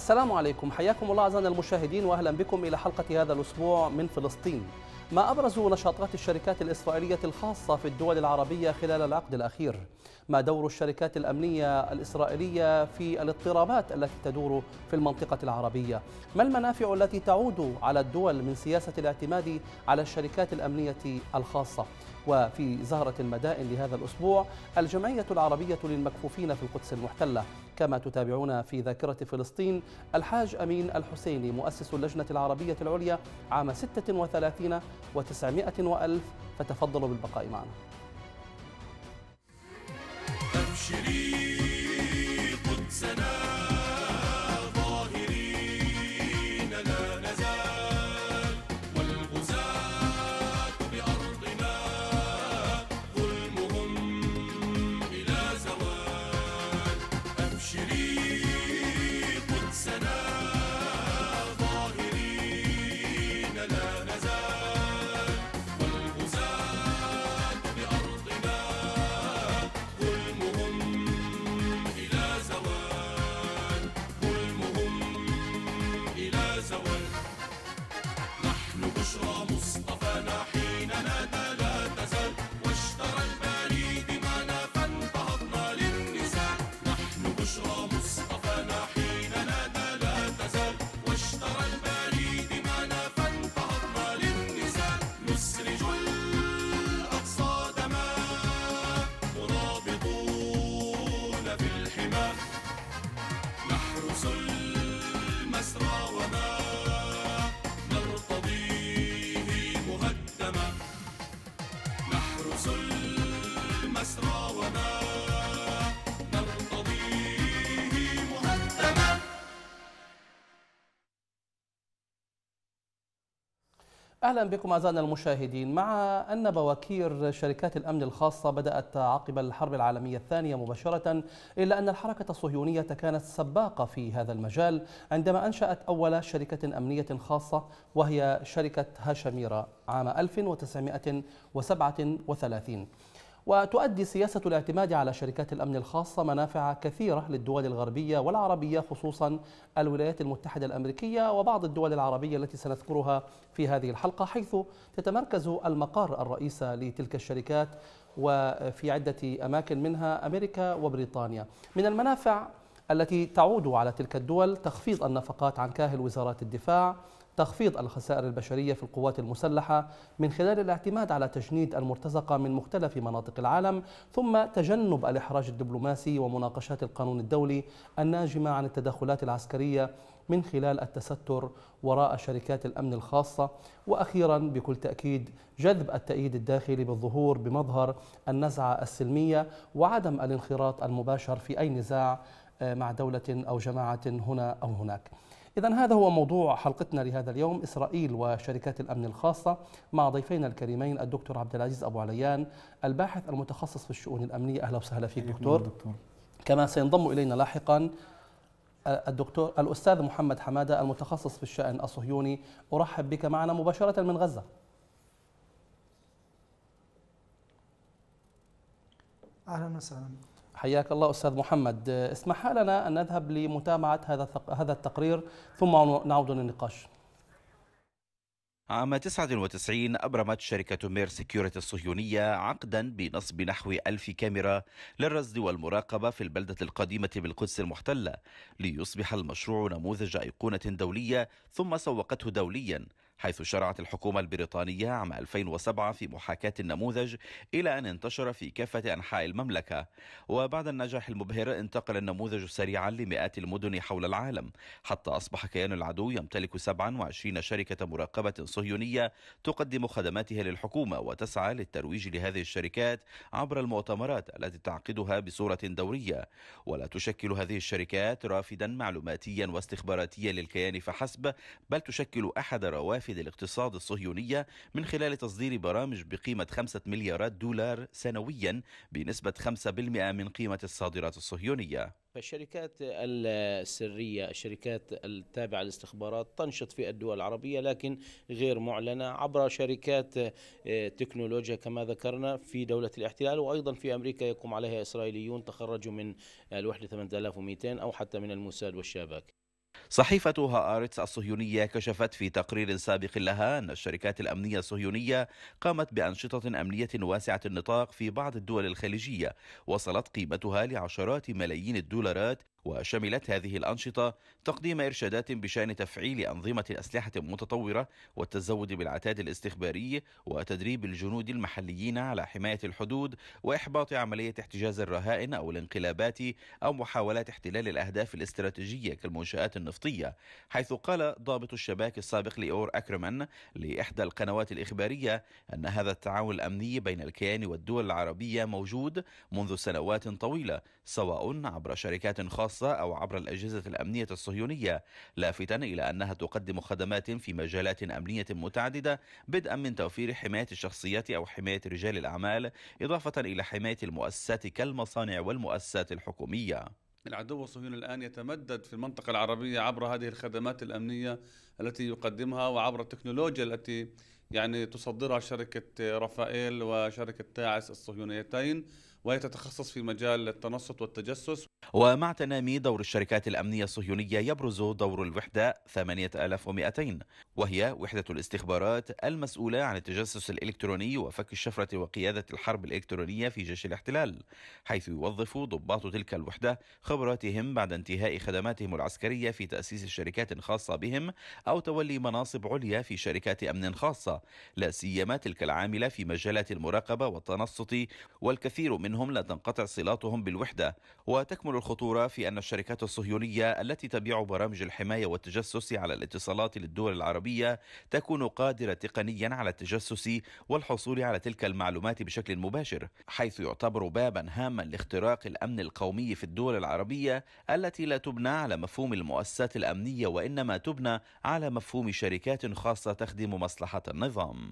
السلام عليكم حياكم الله أعزائنا المشاهدين وأهلا بكم إلى حلقة هذا الأسبوع من فلسطين ما أبرز نشاطات الشركات الإسرائيلية الخاصة في الدول العربية خلال العقد الأخير ما دور الشركات الأمنية الإسرائيلية في الاضطرابات التي تدور في المنطقة العربية ما المنافع التي تعود على الدول من سياسة الاعتماد على الشركات الأمنية الخاصة وفي زهرة المدائن لهذا الأسبوع الجمعية العربية للمكفوفين في القدس المحتلة كما تتابعون في ذاكرة فلسطين الحاج أمين الحسيني مؤسس اللجنة العربية العليا عام 36 و900 وألف فتفضلوا بالبقاء معنا أهلا بكم أعزائنا المشاهدين مع أن بواكير شركات الأمن الخاصة بدأت عقب الحرب العالمية الثانية مباشرة إلا أن الحركة الصهيونية كانت سباقة في هذا المجال عندما أنشأت أول شركة أمنية خاصة وهي شركة هاشميرا عام 1937 وتؤدي سياسة الاعتماد على شركات الأمن الخاصة منافع كثيرة للدول الغربية والعربية خصوصا الولايات المتحدة الأمريكية وبعض الدول العربية التي سنذكرها في هذه الحلقة حيث تتمركز المقار الرئيسة لتلك الشركات وفي عدة أماكن منها أمريكا وبريطانيا من المنافع التي تعود على تلك الدول تخفيض النفقات عن كاهل وزارات الدفاع تخفيض الخسائر البشرية في القوات المسلحة من خلال الاعتماد على تجنيد المرتزقة من مختلف مناطق العالم ثم تجنب الإحراج الدبلوماسي ومناقشات القانون الدولي الناجمة عن التدخلات العسكرية من خلال التستر وراء شركات الأمن الخاصة وأخيرا بكل تأكيد جذب التأييد الداخلي بالظهور بمظهر النزعة السلمية وعدم الانخراط المباشر في أي نزاع مع دولة أو جماعة هنا أو هناك إذا هذا هو موضوع حلقتنا لهذا اليوم إسرائيل وشركات الأمن الخاصة مع ضيفينا الكريمين الدكتور عبد العزيز أبو عليان الباحث المتخصص في الشؤون الأمنية أهلا وسهلا فيك دكتور. دكتور كما سينضم إلينا لاحقا آه، الدكتور الأستاذ محمد حمادة المتخصص في الشأن الصهيوني أرحب بك معنا مباشرة من غزة أهلا وسهلا حياك الله استاذ محمد آه، اسمح لنا ان نذهب لمتابعه هذا هذا التقرير ثم نعود للنقاش عام 99 أبرمت شركة مير سيكيورتي الصهيونية عقدا بنصب نحو ألف كاميرا للرصد والمراقبة في البلدة القديمة بالقدس المحتلة ليصبح المشروع نموذج أيقونة دولية ثم سوقته دوليا حيث شرعت الحكومة البريطانية عام 2007 في محاكاة النموذج إلى أن انتشر في كافة أنحاء المملكة وبعد النجاح المبهر انتقل النموذج سريعا لمئات المدن حول العالم حتى أصبح كيان العدو يمتلك 27 شركة مراقبة صهيونية تقدم خدماتها للحكومة وتسعى للترويج لهذه الشركات عبر المؤتمرات التي تعقدها بصورة دورية ولا تشكل هذه الشركات رافدا معلوماتيا واستخباراتيا للكيان فحسب بل تشكل أحد روافد منافذ الاقتصاد الصهيونية من خلال تصدير برامج بقيمة 5 مليارات دولار سنويا بنسبة 5% من قيمة الصادرات الصهيونية فالشركات السرية الشركات التابعة للاستخبارات تنشط في الدول العربية لكن غير معلنة عبر شركات تكنولوجيا كما ذكرنا في دولة الاحتلال وأيضا في أمريكا يقوم عليها إسرائيليون تخرجوا من الوحدة 8200 أو حتى من الموساد والشابك صحيفة هآرتس الصهيونية كشفت في تقرير سابق لها أن الشركات الأمنية الصهيونية قامت بأنشطة أمنية واسعة النطاق في بعض الدول الخليجية وصلت قيمتها لعشرات ملايين الدولارات وشملت هذه الأنشطة تقديم إرشادات بشأن تفعيل أنظمة أسلحة متطورة والتزود بالعتاد الاستخباري وتدريب الجنود المحليين على حماية الحدود وإحباط عملية احتجاز الرهائن أو الانقلابات أو محاولات احتلال الأهداف الاستراتيجية كالمنشآت النفطية حيث قال ضابط الشباك السابق لأور أكرمان لإحدى القنوات الإخبارية أن هذا التعاون الأمني بين الكيان والدول العربية موجود منذ سنوات طويلة سواء عبر شركات خاصة الخاصة أو عبر الأجهزة الأمنية الصهيونية لافتا إلى أنها تقدم خدمات في مجالات أمنية متعددة بدءا من توفير حماية الشخصيات أو حماية رجال الأعمال إضافة إلى حماية المؤسسات كالمصانع والمؤسسات الحكومية العدو الصهيوني الآن يتمدد في المنطقة العربية عبر هذه الخدمات الأمنية التي يقدمها وعبر التكنولوجيا التي يعني تصدرها شركة رافائيل وشركة تاعس الصهيونيتين وهي تتخصص في مجال التنصت والتجسس ومع تنامي دور الشركات الأمنية الصهيونية يبرز دور الوحدة 8200 وهي وحدة الاستخبارات المسؤولة عن التجسس الإلكتروني وفك الشفرة وقيادة الحرب الإلكترونية في جيش الاحتلال حيث يوظف ضباط تلك الوحدة خبراتهم بعد انتهاء خدماتهم العسكرية في تأسيس شركات خاصة بهم أو تولي مناصب عليا في شركات أمن خاصة لا سيما تلك العاملة في مجالات المراقبة والتنصت والكثير من منهم لا تنقطع صلاتهم بالوحدة وتكمن الخطورة في أن الشركات الصهيونية التي تبيع برامج الحماية والتجسس على الاتصالات للدول العربية تكون قادرة تقنيا على التجسس والحصول على تلك المعلومات بشكل مباشر حيث يعتبر بابا هاما لاختراق الأمن القومي في الدول العربية التي لا تبنى على مفهوم المؤسسات الأمنية وإنما تبنى على مفهوم شركات خاصة تخدم مصلحة النظام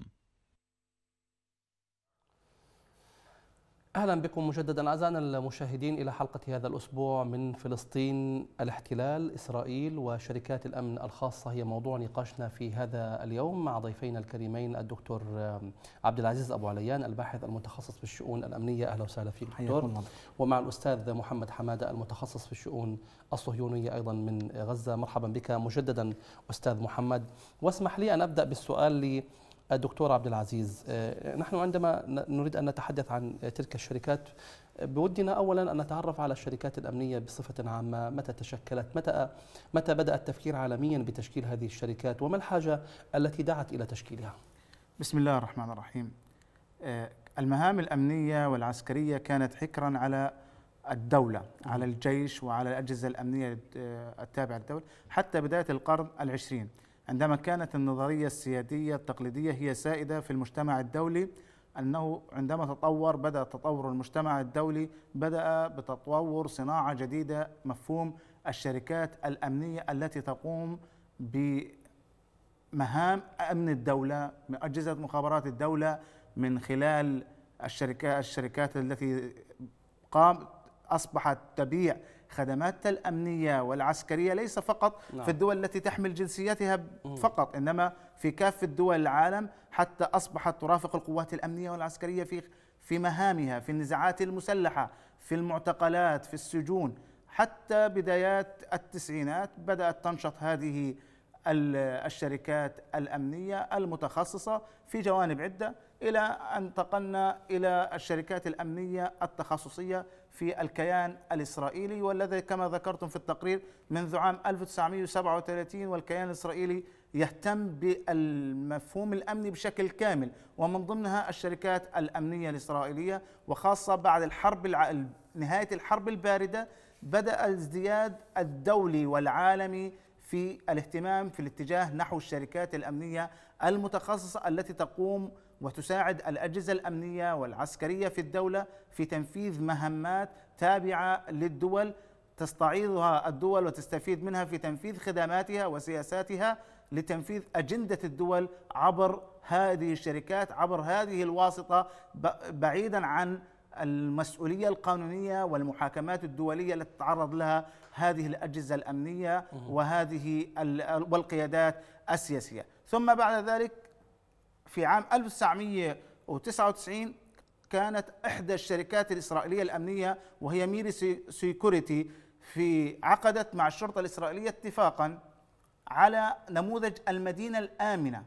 اهلا بكم مجددا اعزائنا المشاهدين الى حلقه هذا الاسبوع من فلسطين الاحتلال اسرائيل وشركات الامن الخاصه هي موضوع نقاشنا في هذا اليوم مع ضيفينا الكريمين الدكتور عبد العزيز ابو عليان الباحث المتخصص في الشؤون الامنيه اهلا وسهلا فيك دكتور ومع الاستاذ محمد حماده المتخصص في الشؤون الصهيونيه ايضا من غزه مرحبا بك مجددا استاذ محمد واسمح لي ان ابدا بالسؤال لي الدكتور عبد العزيز آه، نحن عندما نريد أن نتحدث عن تلك الشركات بودنا اولا ان نتعرف على الشركات الامنيه بصفه عامه، متى تشكلت؟ متى متى بدا التفكير عالميا بتشكيل هذه الشركات؟ وما الحاجه التي دعت الى تشكيلها؟ بسم الله الرحمن الرحيم. آه، المهام الامنيه والعسكريه كانت حكرا على الدولة على الجيش وعلى الأجهزة الأمنية آه، التابعة للدولة حتى بداية القرن العشرين عندما كانت النظرية السيادية التقليدية هي سائدة في المجتمع الدولي أنه عندما تطور بدأ تطور المجتمع الدولي بدأ بتطور صناعة جديدة مفهوم الشركات الأمنية التي تقوم بمهام أمن الدولة من أجهزة مخابرات الدولة من خلال الشركات التي قام أصبحت تبيع خدماتها الأمنية والعسكرية ليس فقط نعم. في الدول التي تحمل جنسيتها فقط إنما في كافة دول العالم حتى أصبحت ترافق القوات الأمنية والعسكرية في في مهامها في النزاعات المسلحة في المعتقلات في السجون حتى بدايات التسعينات بدأت تنشط هذه الشركات الامنيه المتخصصه في جوانب عده الى ان انتقلنا الى الشركات الامنيه التخصصيه في الكيان الاسرائيلي والذي كما ذكرتم في التقرير منذ عام 1937 والكيان الاسرائيلي يهتم بالمفهوم الامني بشكل كامل ومن ضمنها الشركات الامنيه الاسرائيليه وخاصه بعد الحرب الع... نهايه الحرب البارده بدا الازدياد الدولي والعالمي في الاهتمام في الاتجاه نحو الشركات الامنيه المتخصصه التي تقوم وتساعد الاجهزه الامنيه والعسكريه في الدوله في تنفيذ مهمات تابعه للدول تستعيضها الدول وتستفيد منها في تنفيذ خدماتها وسياساتها لتنفيذ اجنده الدول عبر هذه الشركات عبر هذه الواسطه بعيدا عن المسؤوليه القانونيه والمحاكمات الدوليه التي تتعرض لها هذه الأجهزة الأمنية وهذه والقيادات السياسية ثم بعد ذلك في عام 1999 كانت إحدى الشركات الإسرائيلية الأمنية وهي ميري سيكوريتي في عقدت مع الشرطة الإسرائيلية اتفاقا على نموذج المدينة الآمنة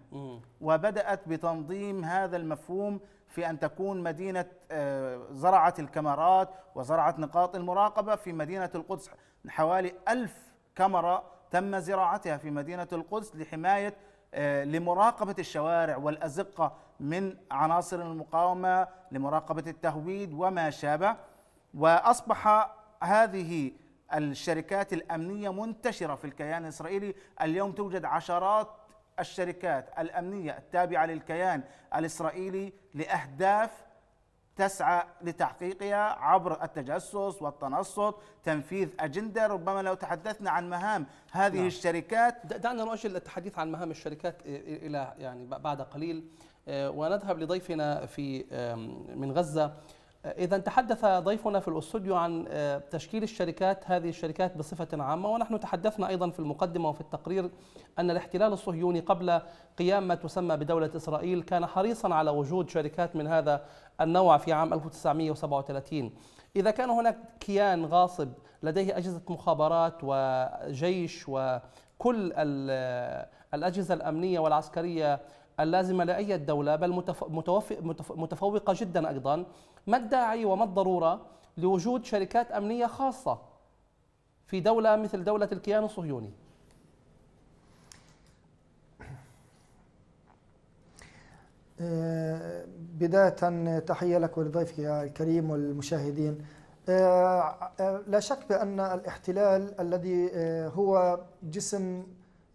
وبدأت بتنظيم هذا المفهوم في أن تكون مدينة آه، زرعت الكاميرات وزرعت نقاط المراقبة في مدينة القدس حوالي ألف كاميرا تم زراعتها في مدينة القدس لحماية آه، لمراقبة الشوارع والأزقة من عناصر المقاومة لمراقبة التهويد وما شابه وأصبح هذه الشركات الأمنية منتشرة في الكيان الإسرائيلي اليوم توجد عشرات الشركات الامنيه التابعه للكيان الاسرائيلي لاهداف تسعى لتحقيقها عبر التجسس والتنصت تنفيذ أجندة ربما لو تحدثنا عن مهام هذه نعم. الشركات دعنا نؤجل التحديث عن مهام الشركات إلى يعني بعد قليل آه، ونذهب لضيفنا في من غزة إذا تحدث ضيفنا في الاستوديو عن آه، تشكيل الشركات هذه الشركات بصفة عامة ونحن تحدثنا أيضا في المقدمة وفي التقرير أن الاحتلال الصهيوني قبل قيام ما تسمى بدولة إسرائيل كان حريصا على وجود شركات من هذا النوع في عام 1937 إذا كان هناك كيان غاصب لديه أجهزة مخابرات وجيش وكل آه، الأجهزة الأمنية والعسكرية اللازمة لأي دولة بل متفوقة جدا أيضا ما الداعي وما الضروره لوجود شركات امنيه خاصه في دوله مثل دوله الكيان الصهيوني؟ آه، بداية تحية لك ولضيفك يا الكريم والمشاهدين آه، آه، لا شك بأن الاحتلال الذي هو جسم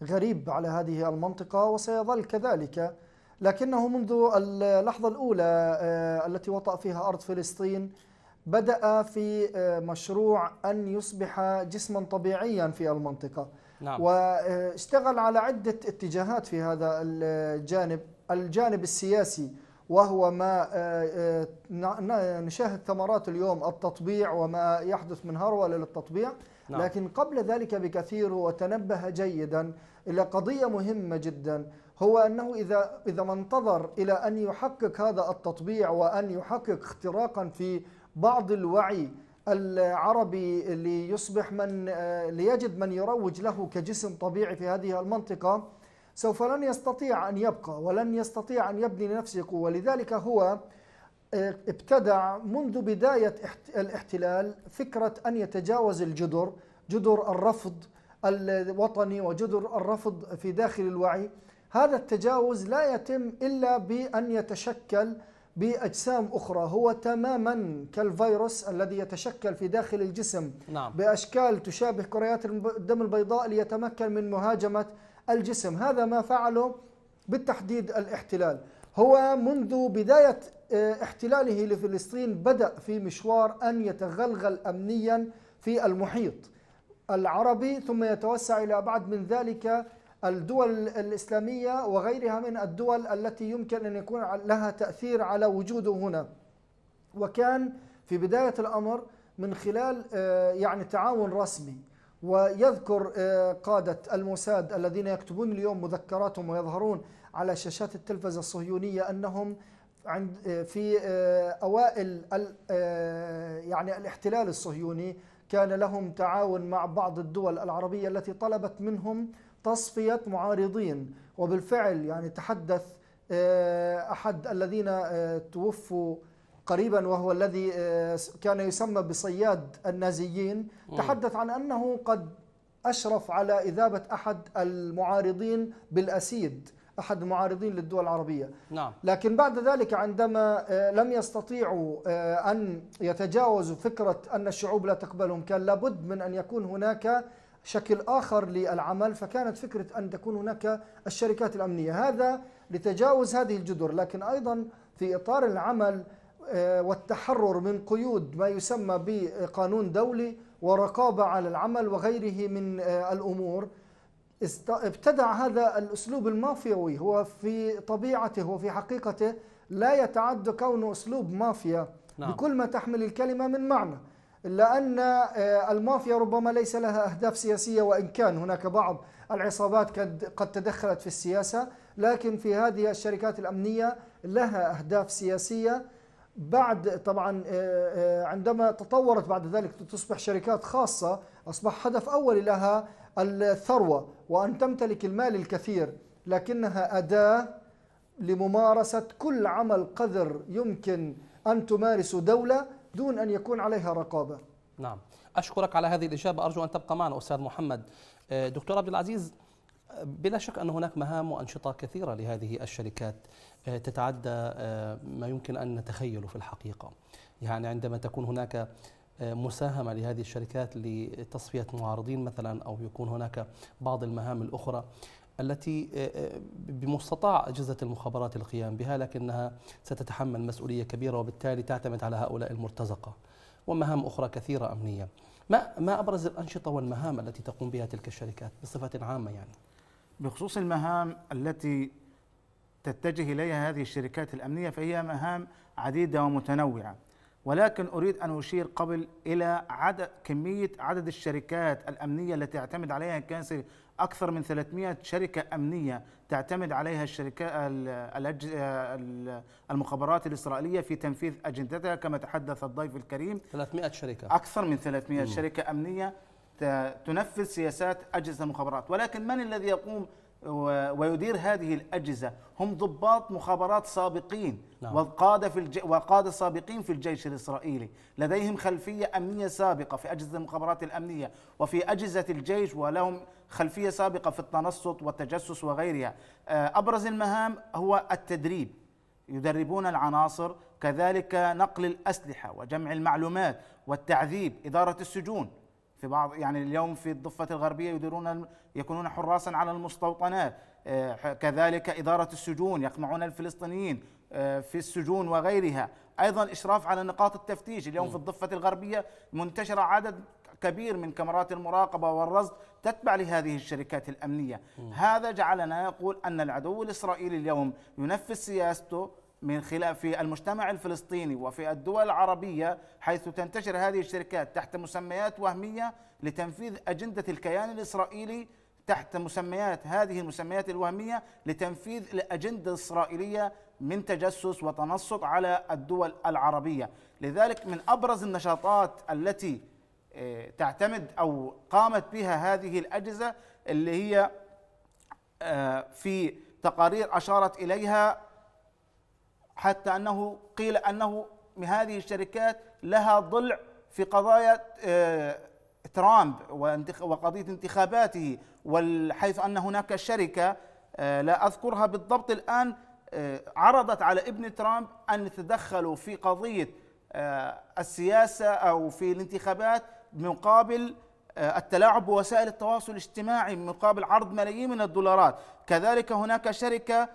غريب على هذه المنطقة وسيظل كذلك لكنه منذ اللحظة الأولى آه، التي وطأ فيها أرض فلسطين بدأ في آه، مشروع أن يصبح جسما طبيعيا في المنطقة نعم. واشتغل على عدة اتجاهات في هذا الجانب الجانب السياسي وهو ما آه، نشاهد ثمرات اليوم التطبيع وما يحدث من هرولة للتطبيع نعم. لكن قبل ذلك بكثير وتنبه جيدا إلى قضية مهمة جدا هو أنه إذا, إذا ما انتظر إلى أن يحقق هذا التطبيع وأن يحقق اختراقا في بعض الوعي العربي ليصبح من ليجد من يروج له كجسم طبيعي في هذه المنطقة سوف لن يستطيع أن يبقى ولن يستطيع أن يبني لنفسه قوة ولذلك هو آه، ابتدع منذ بداية الاحتلال فكرة أن يتجاوز الجدر جدر الرفض الوطني وجدر الرفض في داخل الوعي هذا التجاوز لا يتم إلا بأن يتشكل بأجسام أخرى هو تماما كالفيروس الذي يتشكل في داخل الجسم نعم. بأشكال تشابه كريات الدم البيضاء ليتمكن من مهاجمة الجسم هذا ما فعله بالتحديد الاحتلال هو منذ بداية آه، احتلاله لفلسطين بدأ في مشوار أن يتغلغل أمنيا في المحيط العربي ثم يتوسع إلى بعد من ذلك الدول الإسلامية وغيرها من الدول التي يمكن أن يكون لها تأثير على وجوده هنا وكان في بداية الأمر من خلال آه، يعني تعاون رسمي ويذكر آه، قادة الموساد الذين يكتبون اليوم مذكراتهم ويظهرون على شاشات التلفزة الصهيونية أنهم عند آه، في أوائل يعني الاحتلال الصهيوني كان لهم تعاون مع بعض الدول العربية التي طلبت منهم تصفية معارضين وبالفعل يعني تحدث آه، أحد الذين آه، توفوا قريبا وهو الذي آه، كان يسمى بصياد النازيين تحدث عن أنه قد أشرف على إذابة أحد المعارضين بالأسيد أحد المعارضين للدول العربية نعم. لكن بعد ذلك عندما لم يستطيعوا أن يتجاوزوا فكرة أن الشعوب لا تقبلهم كان لابد من أن يكون هناك شكل آخر للعمل فكانت فكرة أن تكون هناك الشركات الأمنية هذا لتجاوز هذه الجدر لكن أيضا في إطار العمل آه، والتحرر من قيود ما يسمى بقانون دولي ورقابة على العمل وغيره من آه، الأمور ابتدع هذا الأسلوب المافيوي هو في طبيعته وفي حقيقته لا يتعد كونه أسلوب مافيا نعم. بكل ما تحمل الكلمة من معنى إلا أن آه، المافيا ربما ليس لها أهداف سياسية وإن كان هناك بعض العصابات قد تدخلت في السياسة لكن في هذه الشركات الأمنية لها أهداف سياسية بعد طبعا آه، آه، عندما تطورت بعد ذلك تصبح شركات خاصة أصبح هدف أول لها الثروة وأن تمتلك المال الكثير لكنها أداة لممارسة كل عمل قذر يمكن أن تمارسه دولة دون أن يكون عليها رقابة نعم أشكرك على هذه الإجابة أرجو أن تبقى معنا أستاذ محمد آه، دكتور عبد العزيز آه، بلا شك أن هناك مهام وأنشطة كثيرة لهذه الشركات آه، تتعدى ما يمكن أن نتخيله في الحقيقة يعني عندما تكون هناك مساهمة لهذه الشركات لتصفية معارضين مثلا أو يكون هناك بعض المهام الأخرى التي آه، آه، بمستطاع أجهزة المخابرات القيام بها لكنها ستتحمل مسؤولية كبيرة وبالتالي تعتمد على هؤلاء المرتزقة ومهام أخرى كثيرة أمنية ما ما أبرز الأنشطة والمهام التي تقوم بها تلك الشركات بصفة عامة يعني بخصوص المهام التي تتجه إليها هذه الشركات الأمنية فهي مهام عديدة ومتنوعة ولكن أريد أن أشير قبل إلى عدد كمية عدد الشركات الأمنية التي يعتمد عليها كنسي اكثر من 300 شركه امنيه تعتمد عليها الشركات المخابرات الاسرائيليه في تنفيذ اجندتها كما تحدث الضيف الكريم 300 شركه اكثر من 300 شركه امنيه تنفذ سياسات اجهزه المخابرات ولكن من الذي يقوم ويدير هذه الأجهزة هم ضباط مخابرات سابقين نعم. وقادة في الج... وقادة سابقين في الجيش الإسرائيلي لديهم خلفية أمنية سابقة في أجهزة المخابرات الأمنية وفي أجهزة الجيش ولهم خلفية سابقة في التنصت والتجسس وغيرها آه، أبرز المهام هو التدريب يدربون العناصر كذلك نقل الأسلحة وجمع المعلومات والتعذيب إدارة السجون في بعض يعني اليوم في الضفة الغربية يديرون يكونون حراسا على المستوطنات آه، كذلك إدارة السجون يقمعون الفلسطينيين آه، في السجون وغيرها أيضا إشراف على نقاط التفتيش اليوم في الضفة الغربية منتشرة عدد كبير من كاميرات المراقبة والرصد تتبع لهذه الشركات الأمنية هذا جعلنا نقول أن العدو الإسرائيلي اليوم ينفذ سياسته من خلال في المجتمع الفلسطيني وفي الدول العربية حيث تنتشر هذه الشركات تحت مسميات وهمية لتنفيذ أجندة الكيان الإسرائيلي تحت مسميات هذه المسميات الوهمية لتنفيذ الأجندة الإسرائيلية من تجسس وتنصب على الدول العربية لذلك من أبرز النشاطات التي آه، تعتمد أو قامت بها هذه الأجهزة اللي هي آه، في تقارير أشارت إليها حتى أنه قيل أنه هذه الشركات لها ضلع في قضايا آه، ترامب وقضية انتخاباته حيث أن هناك شركة آه، لا أذكرها بالضبط الآن آه، عرضت على ابن ترامب أن يتدخلوا في قضية السياسة أو في الانتخابات مقابل التلاعب بوسائل التواصل الاجتماعي مقابل عرض ملايين من الدولارات كذلك هناك شركة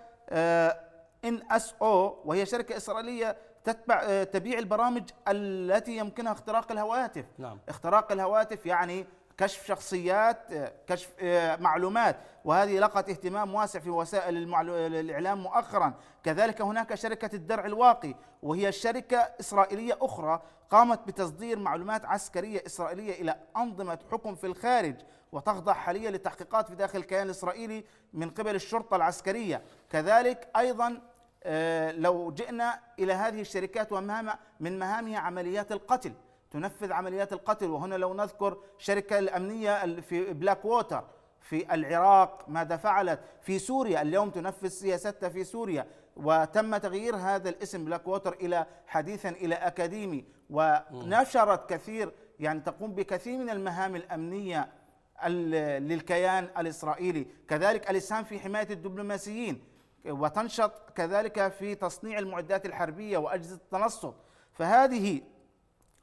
ان اس او وهي شركه اسرائيليه تتبع آه، تبيع البرامج التي يمكنها اختراق الهواتف نعم. اختراق الهواتف يعني كشف شخصيات آه، كشف آه، معلومات وهذه لقت اهتمام واسع في وسائل الإعلام مؤخرا كذلك هناك شركة الدرع الواقي وهي شركة إسرائيلية أخرى قامت بتصدير معلومات عسكرية إسرائيلية إلى أنظمة حكم في الخارج وتخضع حاليا لتحقيقات في داخل الكيان الإسرائيلي من قبل الشرطة العسكرية كذلك أيضا آه، لو جئنا إلى هذه الشركات ومهام من مهامها عمليات القتل تنفذ عمليات القتل وهنا لو نذكر الشركة الأمنية في بلاك ووتر في العراق ماذا فعلت في سوريا اليوم تنفذ سياستها في سوريا وتم تغيير هذا الاسم بلاك ووتر إلى حديثا إلى أكاديمي ونشرت كثير يعني تقوم بكثير من المهام الأمنية للكيان الإسرائيلي كذلك الإسهام في حماية الدبلوماسيين وتنشط كذلك في تصنيع المعدات الحربية وأجهزة التنصت فهذه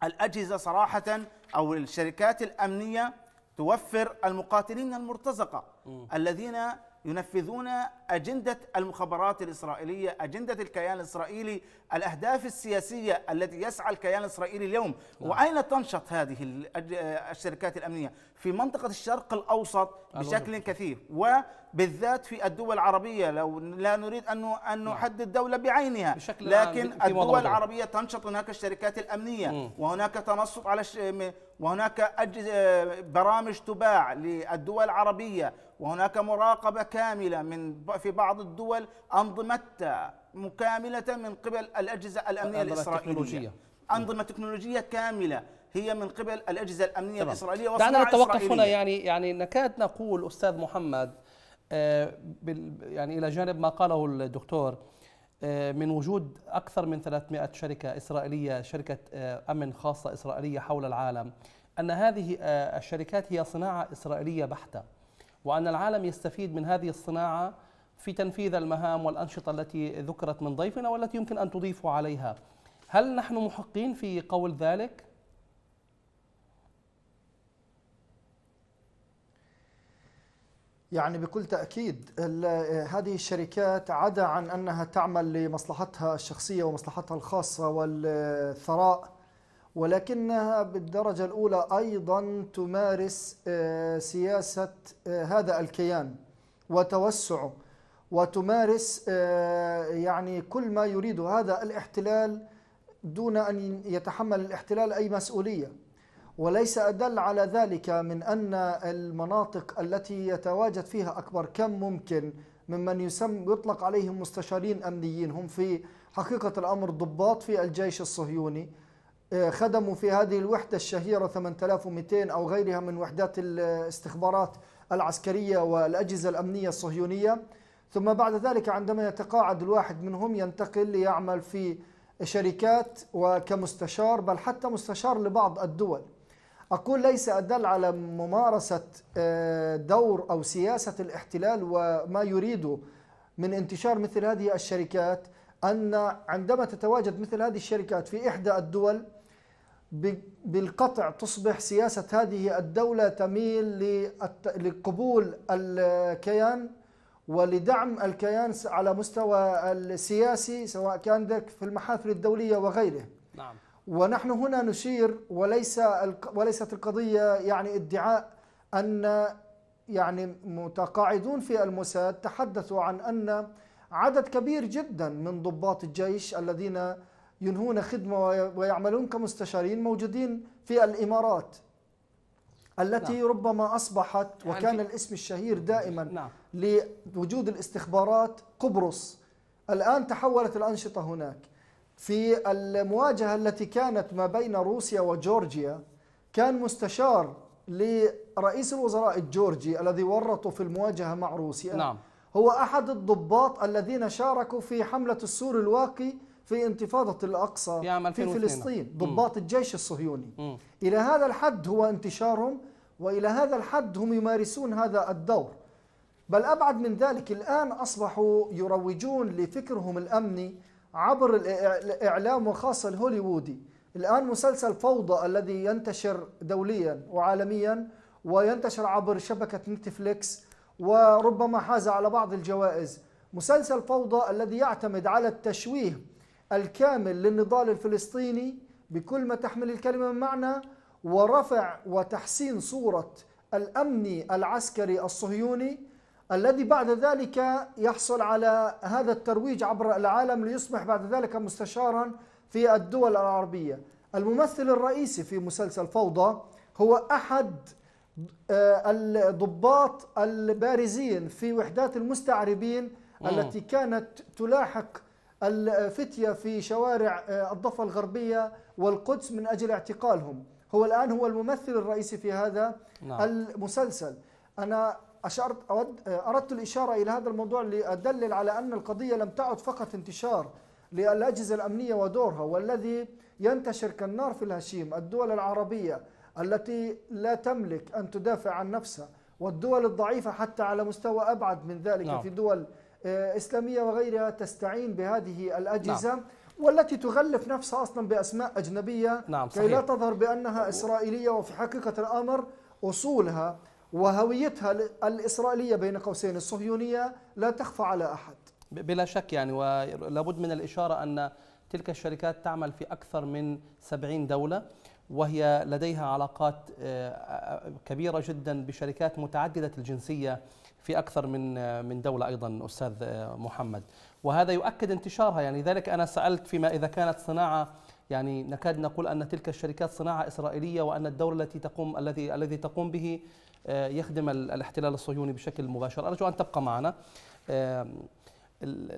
الأجهزة صراحة أو الشركات الأمنية توفر المقاتلين المرتزقة الذين ينفذون أجندة المخابرات الإسرائيلية أجندة الكيان الإسرائيلي الأهداف السياسية التي يسعى الكيان الإسرائيلي اليوم لا. نعم. وأين تنشط هذه الشركات الأمنية في منطقة الشرق الأوسط بشكل كثير وبالذات في الدول العربية لو لا نريد أن نعم. نحدد دولة بعينها بشكل لكن الدول العربية تنشط هناك الشركات الأمنية م. وهناك تنصت على ش... وهناك آه، برامج تباع للدول العربية وهناك مراقبة كاملة من في بعض الدول أنظمة مكاملة من قبل الأجهزة الأمنية الإسرائيلية أنظمة تكنولوجية كاملة هي من قبل الأجهزة الأمنية طبعا. الإسرائيلية دعنا نتوقف هنا يعني يعني نكاد نقول أستاذ محمد آه، يعني إلى جانب ما قاله الدكتور آه، من وجود أكثر من 300 شركة إسرائيلية شركة آه، أمن خاصة إسرائيلية حول العالم أن هذه الشركات هي صناعة إسرائيلية بحتة وأن العالم يستفيد من هذه الصناعة في تنفيذ المهام والأنشطة التي ذكرت من ضيفنا والتي يمكن أن تضيفوا عليها هل نحن محقين في قول ذلك؟ يعني بكل تأكيد هذه الشركات عدا عن أنها تعمل لمصلحتها الشخصية ومصلحتها الخاصة والثراء ولكنها بالدرجة الأولى أيضا تمارس آه، سياسة آه، هذا الكيان وتوسعه وتمارس آه، يعني كل ما يريده هذا الاحتلال دون أن يتحمل الاحتلال أي مسؤولية وليس أدل على ذلك من أن المناطق التي يتواجد فيها أكبر كم ممكن ممن يسم يطلق عليهم مستشارين أمنيين هم في حقيقة الأمر ضباط في الجيش الصهيوني آه، خدموا في هذه الوحدة الشهيرة 8200 أو غيرها من وحدات الاستخبارات العسكرية والأجهزة الأمنية الصهيونية ثم بعد ذلك عندما يتقاعد الواحد منهم ينتقل ليعمل في شركات وكمستشار بل حتى مستشار لبعض الدول أقول ليس أدل على ممارسة آه، دور أو سياسة الاحتلال وما يريده من انتشار مثل هذه الشركات أن عندما تتواجد مثل هذه الشركات في إحدى الدول بالقطع تصبح سياسة هذه الدولة تميل لقبول الكيان ولدعم الكيان على مستوى السياسي سواء كان ذلك في المحافل الدولية وغيره نعم. ونحن هنا نشير وليس وليست القضية يعني ادعاء أن يعني متقاعدون في الموساد تحدثوا عن أن عدد كبير جدا من ضباط الجيش الذين ينهون خدمة ويعملون كمستشارين موجودين في الإمارات التي نعم. ربما أصبحت يعني وكان يعني الاسم الشهير دائما نعم. لوجود الاستخبارات قبرص الآن تحولت الأنشطة هناك في المواجهة التي كانت ما بين روسيا وجورجيا كان مستشار لرئيس الوزراء الجورجي الذي ورطوا في المواجهة مع روسيا نعم. هو أحد الضباط الذين شاركوا في حملة السور الواقي في انتفاضة الأقصى في, في فلسطين ضباط الجيش الصهيوني م. إلى هذا الحد هو انتشارهم والى هذا الحد هم يمارسون هذا الدور بل ابعد من ذلك الان اصبحوا يروجون لفكرهم الامني عبر الاعلام وخاصه الهوليوودي الان مسلسل فوضى الذي ينتشر دوليا وعالميا وينتشر عبر شبكه نتفليكس وربما حاز على بعض الجوائز مسلسل فوضى الذي يعتمد على التشويه الكامل للنضال الفلسطيني بكل ما تحمل الكلمه من معنى ورفع وتحسين صورة الأمني العسكري الصهيوني الذي بعد ذلك يحصل على هذا الترويج عبر العالم ليصبح بعد ذلك مستشارا في الدول العربية الممثل الرئيسي في مسلسل فوضى هو أحد آه، الضباط البارزين في وحدات المستعربين التي كانت تلاحق الفتية في شوارع آه، الضفة الغربية والقدس من أجل اعتقالهم هو الآن هو الممثل الرئيسي في هذا نعم. المسلسل أنا أشعرت أود أردت الإشارة إلى هذا الموضوع لأدلل على أن القضية لم تعد فقط انتشار للأجهزة الأمنية ودورها والذي ينتشر كالنار في الهشيم الدول العربية التي لا تملك أن تدافع عن نفسها والدول الضعيفة حتى على مستوى أبعد من ذلك نعم. في دول آه، إسلامية وغيرها تستعين بهذه الأجهزة نعم. والتي تغلف نفسها أصلا بأسماء أجنبية نعم صحيح. كي لا تظهر بأنها إسرائيلية وفي حقيقة الأمر أصولها وهويتها الإسرائيلية بين قوسين الصهيونية لا تخفى على أحد بلا شك يعني ولابد من الإشارة أن تلك الشركات تعمل في أكثر من 70 دولة وهي لديها علاقات آه، آه، كبيرة جدا بشركات متعددة الجنسية في أكثر من آه، من دولة أيضا أستاذ محمد وهذا يؤكد انتشارها يعني لذلك أنا سألت فيما إذا كانت صناعة يعني نكاد نقول أن تلك الشركات صناعة إسرائيلية وأن الدور التي تقوم الذي الذي تقوم به آه، يخدم الاحتلال الصهيوني بشكل مباشر أرجو أن تبقى معنا آه،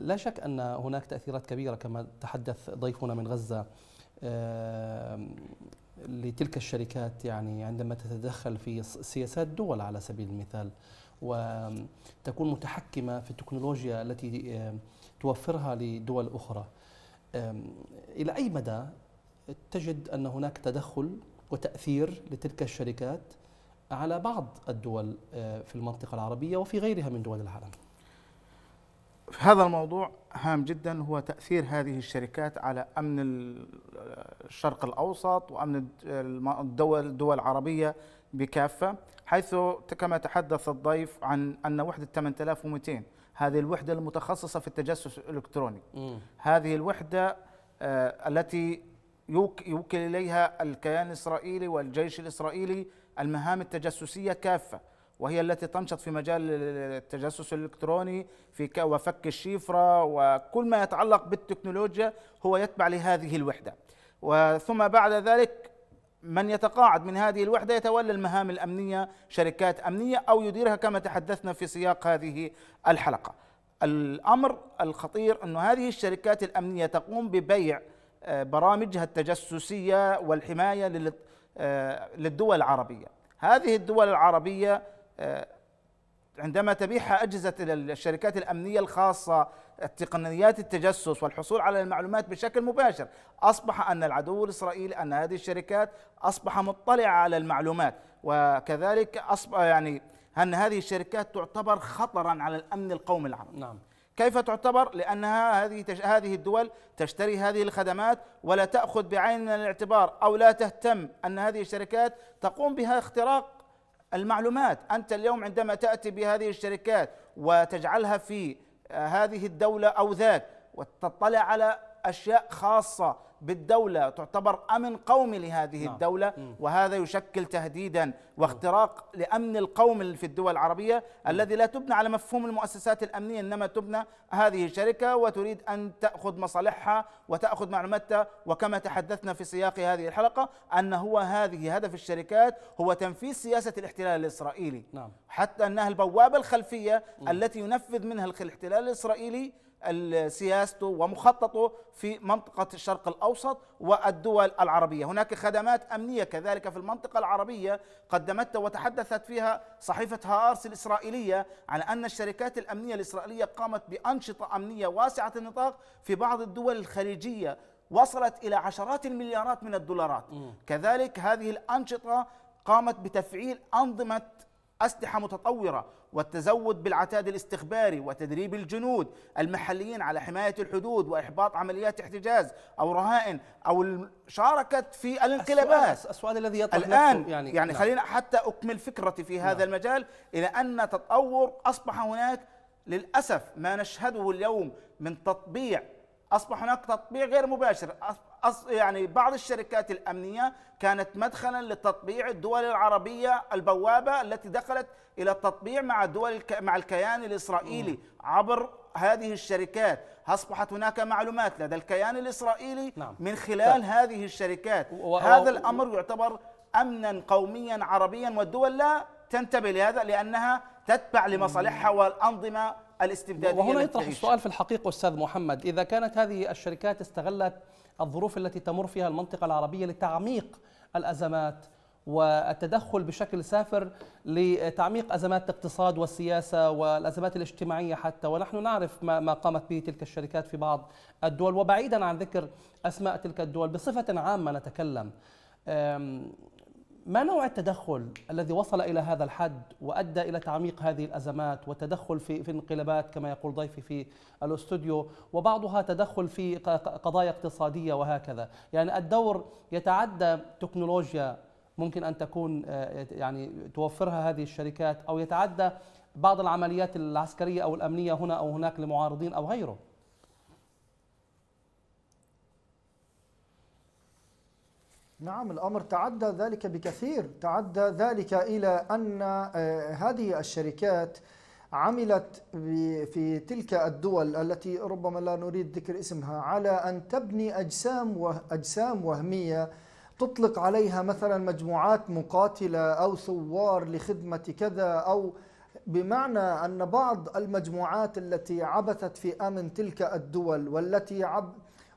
لا شك أن هناك تأثيرات كبيرة كما تحدث ضيفنا من غزة آه، لتلك الشركات يعني عندما تتدخل في سياسات دول على سبيل المثال وتكون متحكمة في التكنولوجيا التي توفرها لدول أخرى إلى أي مدى تجد أن هناك تدخل وتأثير لتلك الشركات على بعض الدول أه، في المنطقة العربية وفي غيرها من دول العالم هذا الموضوع هام جدا هو تأثير هذه الشركات على أمن أه، الشرق الأوسط وأمن الدول الدول العربية بكافة حيث كما تحدث الضيف عن أن وحدة 8200 هذه الوحدة المتخصصة في التجسس الإلكتروني م. هذه الوحدة آه التي يوكل إليها الكيان الإسرائيلي والجيش الإسرائيلي المهام التجسسية كافة وهي التي تنشط في مجال التجسس الإلكتروني في وفك الشفرة وكل ما يتعلق بالتكنولوجيا هو يتبع لهذه الوحدة وثم بعد ذلك من يتقاعد من هذه الوحدة يتولى المهام الأمنية شركات أمنية أو يديرها كما تحدثنا في سياق هذه الحلقة الأمر الخطير أن هذه الشركات الأمنية تقوم ببيع آه، برامجها التجسسية والحماية آه، للدول العربية هذه الدول العربية آه، عندما تبيح أجهزة الشركات الأمنية الخاصة تقنيات التجسس والحصول على المعلومات بشكل مباشر أصبح أن العدو الإسرائيلي أن هذه الشركات أصبح مطلعة على المعلومات وكذلك أصبح يعني أن هذه الشركات تعتبر خطرا على الأمن القومي العربي نعم. كيف تعتبر؟ لأنها هذه هذه الدول تشتري هذه الخدمات ولا تأخذ بعين الاعتبار أو لا تهتم أن هذه الشركات تقوم بها اختراق المعلومات أنت اليوم عندما تأتي بهذه الشركات وتجعلها في آه، هذه الدولة أو ذاك وتطلع على أشياء خاصة بالدولة تعتبر أمن قومي لهذه نعم. الدولة وهذا يشكل تهديدا واختراق لأمن القوم في الدول العربية م. الذي لا تبنى على مفهوم المؤسسات الأمنية إنما تبنى هذه الشركة وتريد أن تأخذ مصالحها وتأخذ معلوماتها وكما تحدثنا في سياق هذه الحلقة أن هو هذه هدف الشركات هو تنفيذ سياسة الاحتلال الإسرائيلي نعم. حتى أنها البوابة الخلفية م. التي ينفذ منها الاحتلال الإسرائيلي سياسته ومخططه في منطقة الشرق الأوسط والدول العربية هناك خدمات أمنية كذلك في المنطقة العربية قدمتها وتحدثت فيها صحيفة هارس الإسرائيلية عن أن الشركات الأمنية الإسرائيلية قامت بأنشطة أمنية واسعة النطاق في بعض الدول الخليجية وصلت إلى عشرات المليارات من الدولارات كذلك هذه الأنشطة قامت بتفعيل أنظمة أسلحة متطورة والتزود بالعتاد الاستخباري وتدريب الجنود المحليين على حماية الحدود وإحباط عمليات احتجاز أو رهائن أو شاركت في الانقلابات السؤال, السؤال الذي يطرح الآن يعني, يعني نعم. خلينا حتى أكمل فكرتي في هذا نعم. المجال إلى أن تطور أصبح هناك للأسف ما نشهده اليوم من تطبيع أصبح هناك تطبيع غير مباشر يعني بعض الشركات الأمنية كانت مدخلا لتطبيع الدول العربية البوابة التي دخلت إلى التطبيع مع دول مع الكيان الإسرائيلي عبر هذه الشركات أصبحت هناك معلومات لدى الكيان الإسرائيلي نعم. من خلال ف... طيب. هذه الشركات و... هذا الأمر يعتبر أمنا قوميا عربيا والدول لا تنتبه لهذا لأنها تتبع لمصالحها والأنظمة الاستبدادية وهنا يطرح السؤال في الحقيقة أستاذ محمد إذا كانت هذه الشركات استغلت الظروف التي تمر فيها المنطقة العربية لتعميق الأزمات والتدخل بشكل سافر لتعميق أزمات الاقتصاد والسياسة والأزمات الاجتماعية حتى ونحن نعرف ما قامت به تلك الشركات في بعض الدول وبعيدا عن ذكر أسماء تلك الدول بصفة عامة نتكلم ما نوع التدخل الذي وصل الى هذا الحد وادى الى تعميق هذه الازمات وتدخل في في انقلابات كما يقول ضيفي في الاستوديو وبعضها تدخل في قضايا اقتصاديه وهكذا، يعني الدور يتعدى تكنولوجيا ممكن ان تكون آه، يعني توفرها هذه الشركات او يتعدى بعض العمليات العسكريه او الامنيه هنا او هناك لمعارضين او غيره. نعم الأمر تعدى ذلك بكثير تعدى ذلك إلى أن آه، هذه الشركات عملت في تلك الدول التي ربما لا نريد ذكر اسمها على أن تبني أجسام وأجسام وهمية تطلق عليها مثلا مجموعات مقاتلة أو ثوار لخدمة كذا أو بمعنى أن بعض المجموعات التي عبثت في أمن تلك الدول والتي عب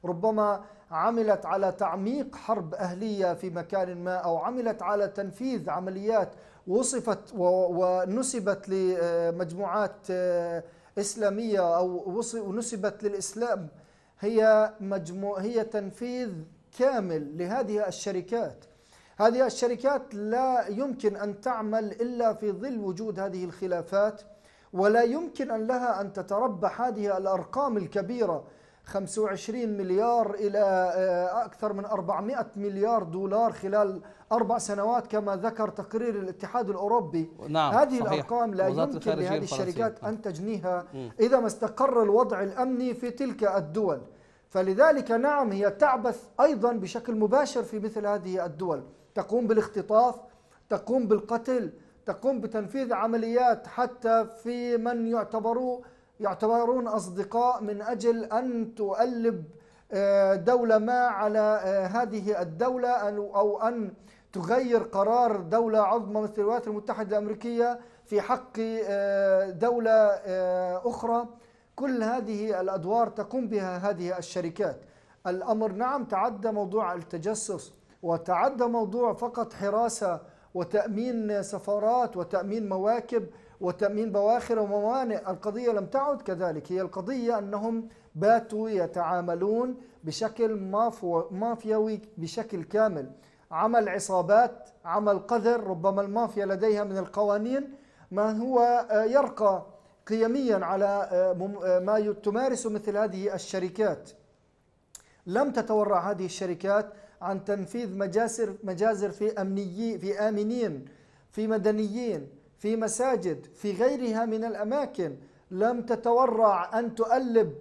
ربما عملت على تعميق حرب أهلية في مكان ما أو عملت على تنفيذ عمليات وصفت ونسبت لمجموعات إسلامية أو نسبت للإسلام هي مجمو هي تنفيذ كامل لهذه الشركات هذه الشركات لا يمكن أن تعمل إلا في ظل وجود هذه الخلافات ولا يمكن أن لها أن تتربح هذه الأرقام الكبيرة 25 مليار إلى آه، أكثر من 400 مليار دولار خلال أربع سنوات كما ذكر تقرير الاتحاد الأوروبي نعم هذه صحيح. الأرقام لا يمكن لهذه الشركات أن تجنيها إذا ما استقر الوضع الأمني في تلك الدول فلذلك نعم هي تعبث أيضا بشكل مباشر في مثل هذه الدول تقوم بالاختطاف تقوم بالقتل تقوم بتنفيذ عمليات حتى في من يعتبروا يعتبرون أصدقاء من أجل أن تؤلب آه، دولة ما على آه، هذه الدولة أو أن تغير قرار دولة عظمى مثل الولايات المتحدة الأمريكية في حق آه، دولة أخرى كل هذه الأدوار تقوم بها هذه الشركات الأمر نعم تعدى موضوع التجسس وتعدى موضوع فقط حراسة وتأمين سفارات وتأمين مواكب وتأمين بواخر وموانئ القضية لم تعد كذلك هي القضية أنهم باتوا يتعاملون بشكل مافيوي بشكل كامل عمل عصابات عمل قذر ربما المافيا لديها من القوانين ما هو آه، يرقى قيميا على آه، آه، ما تمارس مثل هذه الشركات لم تتورع هذه الشركات عن تنفيذ مجازر مجازر في امنيين في امنين في مدنيين في مساجد في غيرها من الأماكن لم تتورع أن تؤلب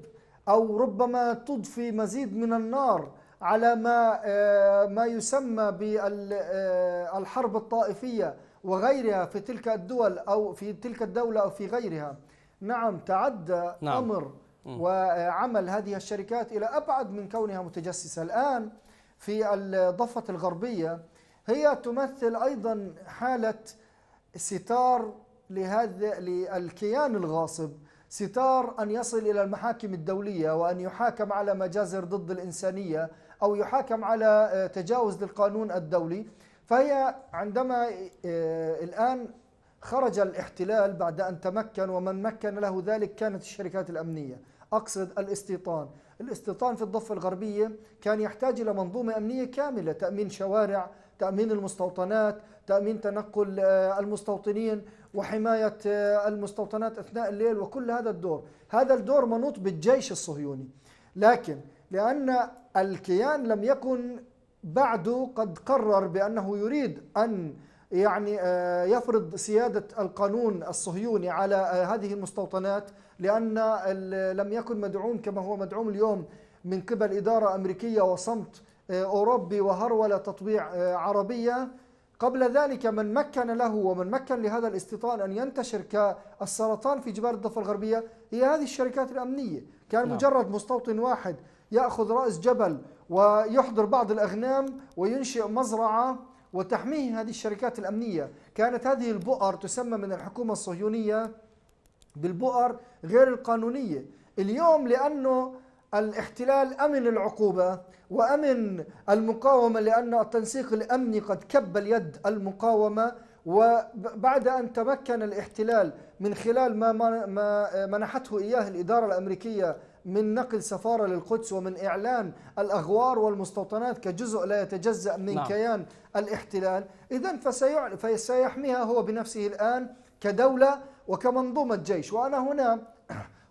أو ربما تضفي مزيد من النار على ما آه، ما يسمى بالحرب آه، الطائفية وغيرها في تلك الدول أو في تلك الدولة أو في غيرها نعم تعدى نعم. أمر وعمل هذه الشركات إلى أبعد من كونها متجسسة الآن في الضفة الغربية هي تمثل أيضا حالة ستار لهذا للكيان الغاصب ستار أن يصل إلى المحاكم الدولية وأن يحاكم على مجازر ضد الإنسانية أو يحاكم على آه، تجاوز للقانون الدولي فهي عندما آه، الآن خرج الاحتلال بعد أن تمكن ومن مكن له ذلك كانت الشركات الأمنية أقصد الاستيطان الاستيطان في الضفة الغربية كان يحتاج إلى منظومة أمنية كاملة تأمين شوارع تأمين المستوطنات تأمين تنقل آه، المستوطنين وحماية آه، المستوطنات أثناء الليل وكل هذا الدور هذا الدور منوط بالجيش الصهيوني لكن لأن الكيان لم يكن بعده قد قرر بأنه يريد أن يعني آه، يفرض سيادة القانون الصهيوني على هذه المستوطنات لأن لم يكن مدعوم كما هو مدعوم اليوم من قبل إدارة أمريكية وصمت أوروبي وهرولة تطبيع عربية قبل ذلك من مكن له ومن مكن لهذا الاستيطان أن ينتشر كالسرطان في جبال الضفة الغربية هي هذه الشركات الأمنية كان نعم. مجرد مستوطن واحد يأخذ رأس جبل ويحضر بعض الأغنام وينشئ مزرعة وتحميه هذه الشركات الأمنية كانت هذه البؤر تسمى من الحكومة الصهيونية بالبؤر غير القانونية اليوم لأنه الاحتلال أمن العقوبة وأمن المقاومة لأن التنسيق الأمني قد كب اليد المقاومة وبعد أن تمكن الاحتلال من خلال ما منحته إياه الإدارة الأمريكية من نقل سفارة للقدس ومن إعلان الأغوار والمستوطنات كجزء لا يتجزأ من نعم. كيان الاحتلال إذا فسيحميها هو بنفسه الآن كدولة وكمنظومة جيش وأنا هنا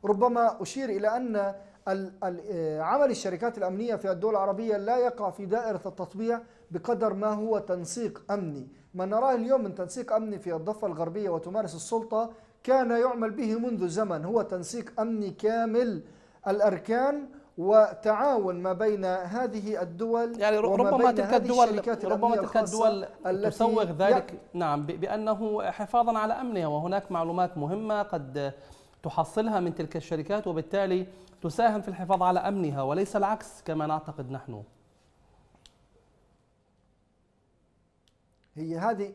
ربما أشير إلى أن آه، عمل الشركات الأمنية في الدول العربية لا يقع في دائرة التطبيع بقدر ما هو تنسيق أمني ما نراه اليوم من تنسيق أمني في الضفة الغربية وتمارس السلطة كان يعمل به منذ زمن هو تنسيق أمني كامل الأركان وتعاون ما بين هذه الدول يعني ربما تلك الدول ربما تلك الدول تسوغ ذلك نعم بأنه حفاظا على أمنها وهناك معلومات مهمة قد تحصلها من تلك الشركات وبالتالي تساهم في الحفاظ على امنها وليس العكس كما نعتقد نحن هي هذه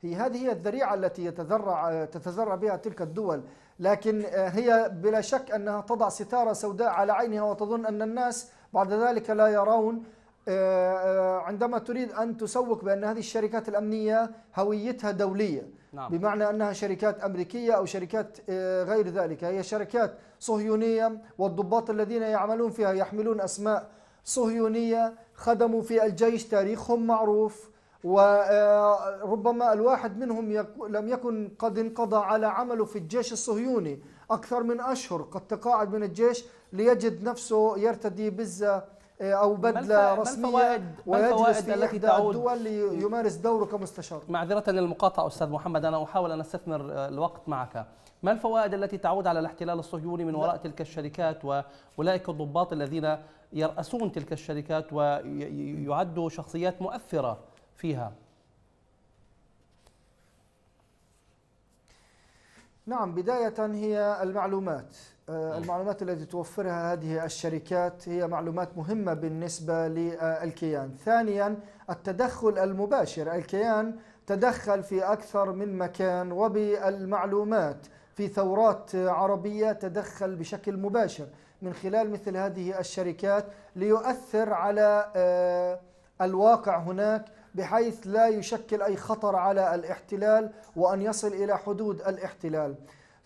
هي هذه هي الذريعه التي يتذرع تتذرع بها تلك الدول لكن آه، هي بلا شك انها تضع ستاره سوداء على عينها وتظن ان الناس بعد ذلك لا يرون آه، آه، عندما تريد ان تسوق بان هذه الشركات الامنيه هويتها دوليه نعم. بمعنى أنها شركات أمريكية أو شركات آه، غير ذلك هي شركات صهيونية والضباط الذين يعملون فيها يحملون أسماء صهيونية خدموا في الجيش تاريخهم معروف وربما آه، الواحد منهم لم يكن قد انقضى على عمله في الجيش الصهيوني أكثر من أشهر قد تقاعد من الجيش ليجد نفسه يرتدي بزة أو بدلة رسمية ويجلس في التي تعود الدول ليمارس دوره كمستشار معذرة للمقاطعة أستاذ محمد أنا أحاول أن أستثمر آه، الوقت معك ما الفوائد التي تعود على الاحتلال الصهيوني من وراء تلك الشركات وأولئك الضباط الذين يرأسون تلك الشركات ويعدوا شخصيات مؤثرة فيها نعم بداية هي المعلومات آه، المعلومات التي توفرها هذه الشركات هي معلومات مهمة بالنسبة للكيان ثانيا التدخل المباشر الكيان تدخل في أكثر من مكان وبالمعلومات في ثورات عربية تدخل بشكل مباشر من خلال مثل هذه الشركات ليؤثر على آه، الواقع هناك بحيث لا يشكل أي خطر على الاحتلال وأن يصل إلى حدود الاحتلال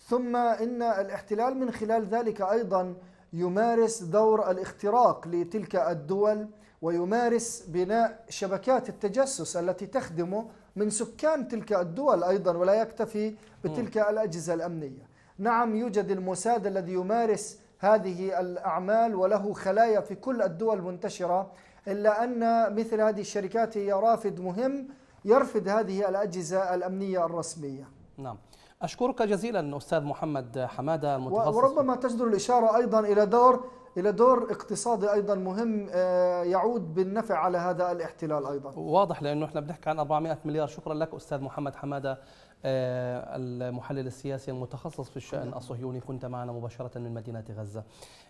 ثم إن الاحتلال من خلال ذلك أيضا يمارس دور الاختراق لتلك الدول ويمارس بناء شبكات التجسس التي تخدمه من سكان تلك الدول أيضا ولا يكتفي بتلك الأجهزة الأمنية نعم يوجد الموساد الذي يمارس هذه الأعمال وله خلايا في كل الدول المنتشره إلا أن مثل هذه الشركات هي رافد مهم يرفض هذه الأجهزة الأمنية الرسمية نعم أشكرك جزيلا أستاذ محمد حمادة المتخصص وربما تجدر الإشارة أيضا إلى دور إلى دور اقتصادي أيضا مهم آه، يعود بالنفع على هذا الاحتلال أيضا واضح لأنه احنا بنحكي عن 400 مليار شكرا لك أستاذ محمد حمادة آه، المحلل السياسي المتخصص في الشأن نعم. الصهيوني كنت معنا مباشرة من مدينة غزة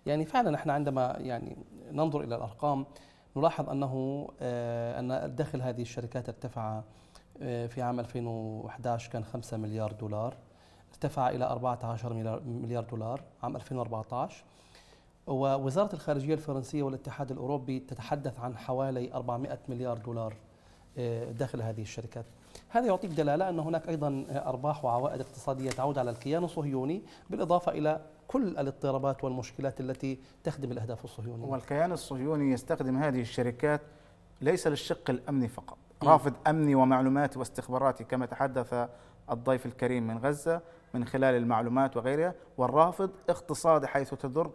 يعني فعلا احنا عندما يعني ننظر إلى الأرقام نلاحظ أنه آه، أن دخل هذه الشركات ارتفع في عام 2011 كان 5 مليار دولار ارتفع إلى 14 مليار دولار عام 2014 ووزارة الخارجية الفرنسية والاتحاد الأوروبي تتحدث عن حوالي 400 مليار دولار آه، داخل هذه الشركات هذا يعطيك دلالة أن هناك أيضا آه، أرباح وعوائد اقتصادية تعود على الكيان الصهيوني بالإضافة إلى كل الاضطرابات والمشكلات التي تخدم الأهداف الصهيونية والكيان الصهيوني يستخدم هذه الشركات ليس للشق الأمني فقط رافد أمني ومعلوماتي واستخباراتي كما تحدث الضيف الكريم من غزة من خلال المعلومات وغيرها والرافض اقتصادي حيث تضر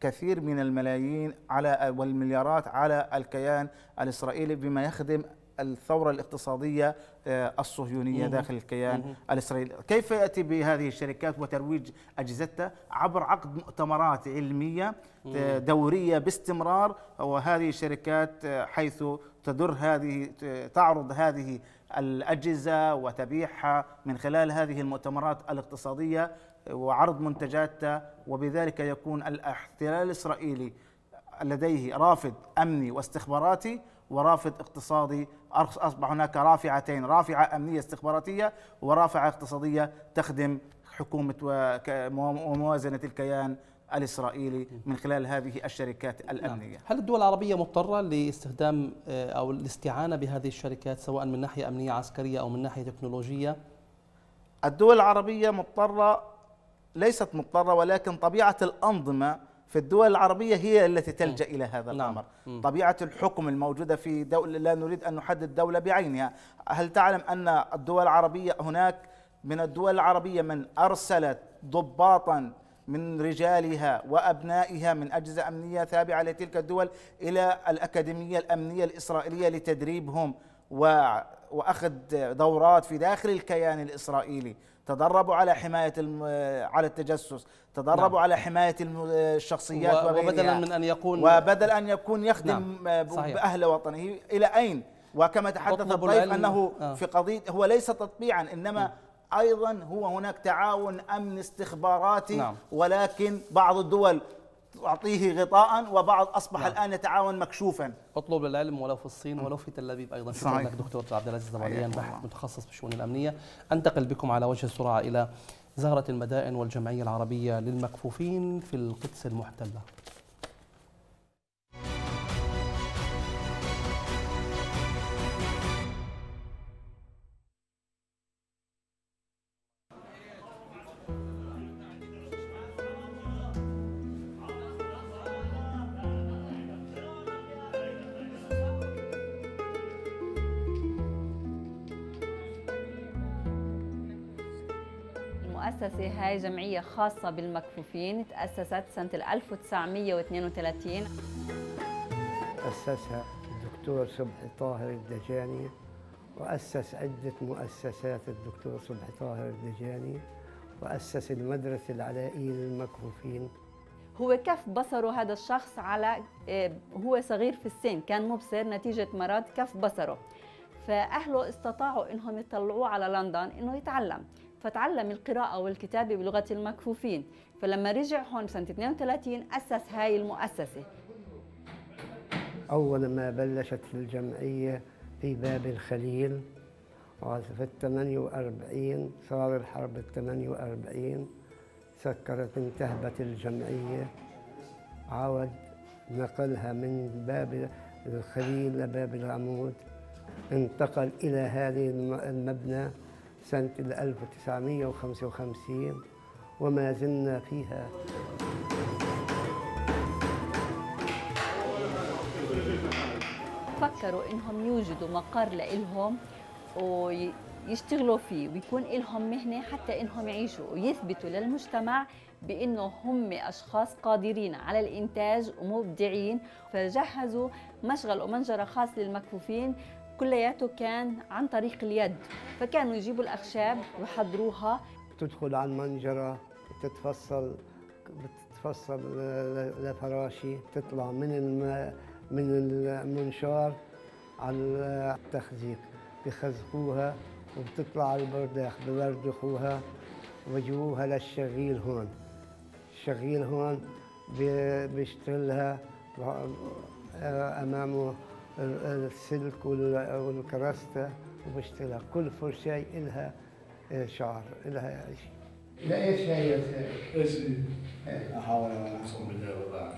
كثير من الملايين على والمليارات على الكيان الإسرائيلي بما يخدم الثورة الاقتصادية آه، الصهيونية داخل الكيان الإسرائيلي كيف يأتي بهذه الشركات وترويج أجهزتها عبر عقد مؤتمرات علمية آه، دورية باستمرار وهذه الشركات آه، حيث تدر هذه تعرض هذه الأجهزة وتبيعها من خلال هذه المؤتمرات الاقتصادية وعرض منتجاتها وبذلك يكون الاحتلال الإسرائيلي لديه رافد أمني واستخباراتي ورافد اقتصادي أصبح هناك رافعتين رافعة أمنية استخباراتية ورافعة اقتصادية تخدم حكومة وموازنة الكيان الإسرائيلي من خلال هذه الشركات نعم. الأمنية نعم. هل الدول العربية مضطرة لاستخدام آه، أو الاستعانة بهذه الشركات سواء من ناحية أمنية عسكرية أو من ناحية تكنولوجية؟ الدول العربية مضطرة ليست مضطرة ولكن طبيعة الأنظمة في الدول العربية هي التي تلجأ إلى هذا نعم. الأمر م. طبيعة الحكم الموجودة في دولة لا نريد أن نحدد دولة بعينها هل تعلم أن الدول العربية هناك من الدول العربية من أرسلت ضباطا من رجالها وأبنائها من أجهزة أمنية تابعة لتلك الدول إلى الأكاديمية الأمنية الإسرائيلية لتدريبهم وأخذ دورات في داخل الكيان الإسرائيلي تدربوا على حماية على التجسس تدربوا نعم. على حماية الشخصيات و... وبدلا من أن يكون وبدل أن يكون يخدم نعم. صحيح. بأهل وطنه إلى أين وكما تحدث الضيف أنه آه. في قضية هو ليس تطبيعا إنما م. ايضا هو هناك تعاون امن استخباراتي نعم. ولكن بعض الدول تعطيه غطاء وبعض اصبح نعم. الان يتعاون مكشوفا اطلب العلم ولو في الصين ولو في تل ابيب ايضا شكرا لك دكتور عبد العزيز زبريان باحث متخصص بالشؤون الامنيه انتقل بكم على وجه السرعه الى زهره المدائن والجمعيه العربيه للمكفوفين في القدس المحتله هاي جمعية خاصة بالمكفوفين تأسست سنة 1932 أسسها الدكتور صبحي طاهر الدجاني وأسس عدة مؤسسات الدكتور صبحي طاهر الدجاني وأسس المدرسة العلائية للمكفوفين هو كف بصره هذا الشخص على آه، هو صغير في السن كان مبصر نتيجة مرض كف بصره فأهله استطاعوا إنهم يطلعوه على لندن إنه يتعلم فتعلم القراءة والكتابة بلغة المكفوفين فلما رجع هون سنة 32 أسس هاي المؤسسة أول ما بلشت الجمعية في باب الخليل في ال 48 صار الحرب ال 48 سكرت انتهبت الجمعية عاود نقلها من باب الخليل لباب العمود انتقل إلى هذه المبنى سنة 1955 وما زلنا فيها فكروا انهم يوجدوا مقر لإلهم ويشتغلوا فيه ويكون لهم مهنة حتى انهم يعيشوا ويثبتوا للمجتمع بانه هم اشخاص قادرين على الانتاج ومبدعين فجهزوا مشغل ومنجرة خاص للمكفوفين كلياته كان عن طريق اليد فكانوا يجيبوا الأخشاب ويحضروها تدخل على المنجرة تتفصل بتتفصل لفراشي تطلع من من المنشار على التخزيق بخزقوها وبتطلع على البرداخ ببردخوها وجوها للشغيل هون الشغيل هون بيشتغلها آه، أمامه السلك والكراسته وبشتغلها كل فرشاي إلها شعر إلها شيء لا ايش هي ايش إيه. لا حول ولا اقسم بالله والله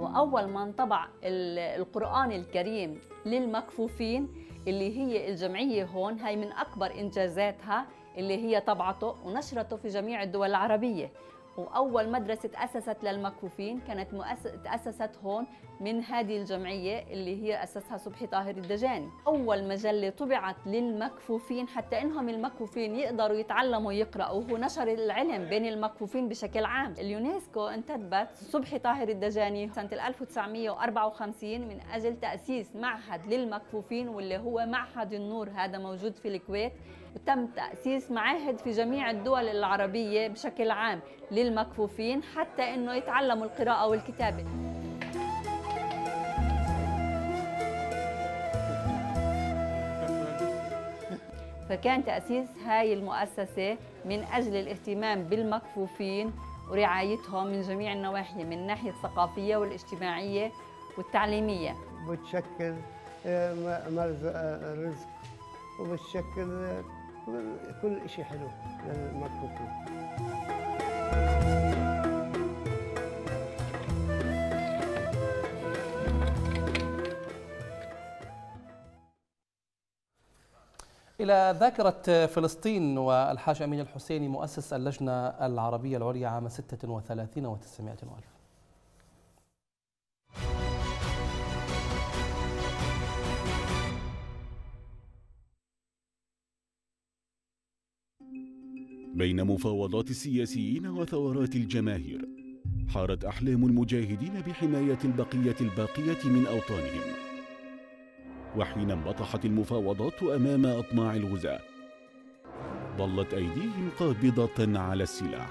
وأول ما انطبع القرآن الكريم للمكفوفين اللي هي الجمعية هون هاي من أكبر إنجازاتها اللي هي طبعته ونشرته في جميع الدول العربية وأول مدرسة تأسست للمكفوفين كانت تأسست هون من هذه الجمعية اللي هي أسسها صبحي طاهر الدجاني أول مجلة طبعت للمكفوفين حتى إنهم المكفوفين يقدروا يتعلموا يقرأوا نشر العلم بين المكفوفين بشكل عام اليونسكو انتدبت صبحي طاهر الدجاني سنة 1954 من أجل تأسيس معهد للمكفوفين واللي هو معهد النور هذا موجود في الكويت وتم تأسيس معاهد في جميع الدول العربية بشكل عام للمكفوفين حتى أنه يتعلموا القراءة والكتابة فكان تأسيس هاي المؤسسة من أجل الاهتمام بالمكفوفين ورعايتهم من جميع النواحي من الناحية الثقافية والاجتماعية والتعليمية بتشكل آه، آه، رزق وبتشكل آه، كل شيء حلو للمكفوفين إلى ذاكرة فلسطين والحاج أمين الحسيني مؤسس اللجنة العربية العليا عام 36 و900 ألف بين مفاوضات السياسيين وثورات الجماهير حارت أحلام المجاهدين بحماية البقية الباقية من أوطانهم وحين انبطحت المفاوضات أمام أطماع الغزاة ظلت أيديهم قابضة على السلاح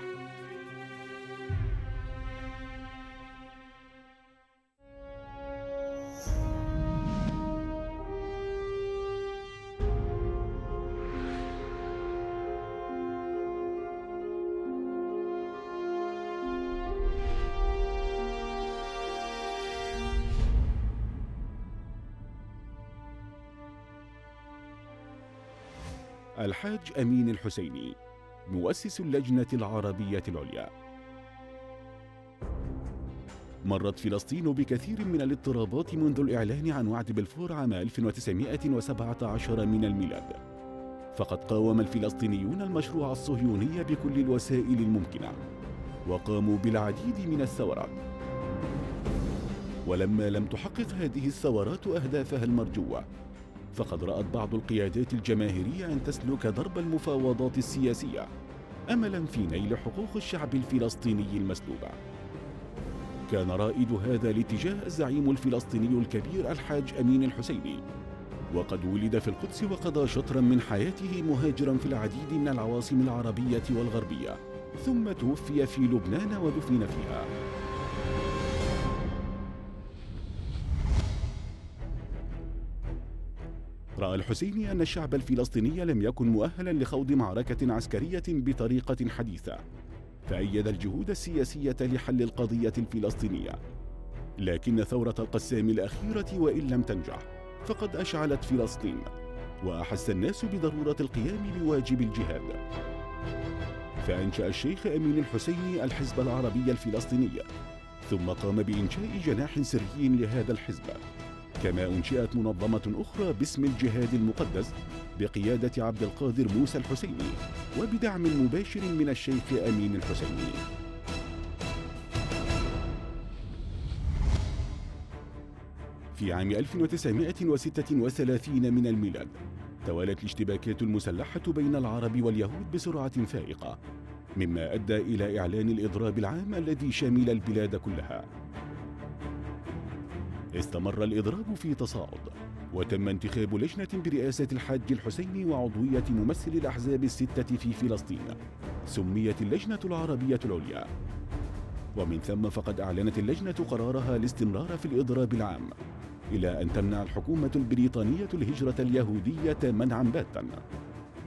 الحاج أمين الحسيني مؤسس اللجنة العربية العليا مرت فلسطين بكثير من الاضطرابات منذ الإعلان عن وعد بلفور عام 1917 من الميلاد فقد قاوم الفلسطينيون المشروع الصهيوني بكل الوسائل الممكنة وقاموا بالعديد من الثورات ولما لم تحقق هذه الثورات أهدافها المرجوة فقد رأت بعض القيادات الجماهيرية أن تسلك درب المفاوضات السياسية أملا في نيل حقوق الشعب الفلسطيني المسلوبة كان رائد هذا الاتجاه الزعيم الفلسطيني الكبير الحاج أمين الحسيني وقد ولد في القدس وقضى شطرا من حياته مهاجرا في العديد من العواصم العربية والغربية ثم توفي في لبنان ودفن فيها رأى الحسيني أن الشعب الفلسطيني لم يكن مؤهلا لخوض معركة عسكرية بطريقة حديثة فأيد الجهود السياسية لحل القضية الفلسطينية لكن ثورة القسام الأخيرة وإن لم تنجح فقد أشعلت فلسطين وأحس الناس بضرورة القيام بواجب الجهاد فأنشأ الشيخ أمين الحسيني الحزب العربي الفلسطيني ثم قام بإنشاء جناح سري لهذا الحزب كما أنشئت منظمة أخرى باسم الجهاد المقدس بقيادة عبد القادر موسى الحسيني وبدعم مباشر من الشيخ أمين الحسيني في عام 1936 من الميلاد توالت الاشتباكات المسلحة بين العرب واليهود بسرعة فائقة مما أدى إلى إعلان الإضراب العام الذي شمل البلاد كلها استمر الإضراب في تصاعد وتم انتخاب لجنة برئاسة الحاج الحسيني وعضوية ممثل الأحزاب الستة في فلسطين سميت اللجنة العربية العليا ومن ثم فقد أعلنت اللجنة قرارها الاستمرار في الإضراب العام إلى أن تمنع الحكومة البريطانية الهجرة اليهودية منعا باتا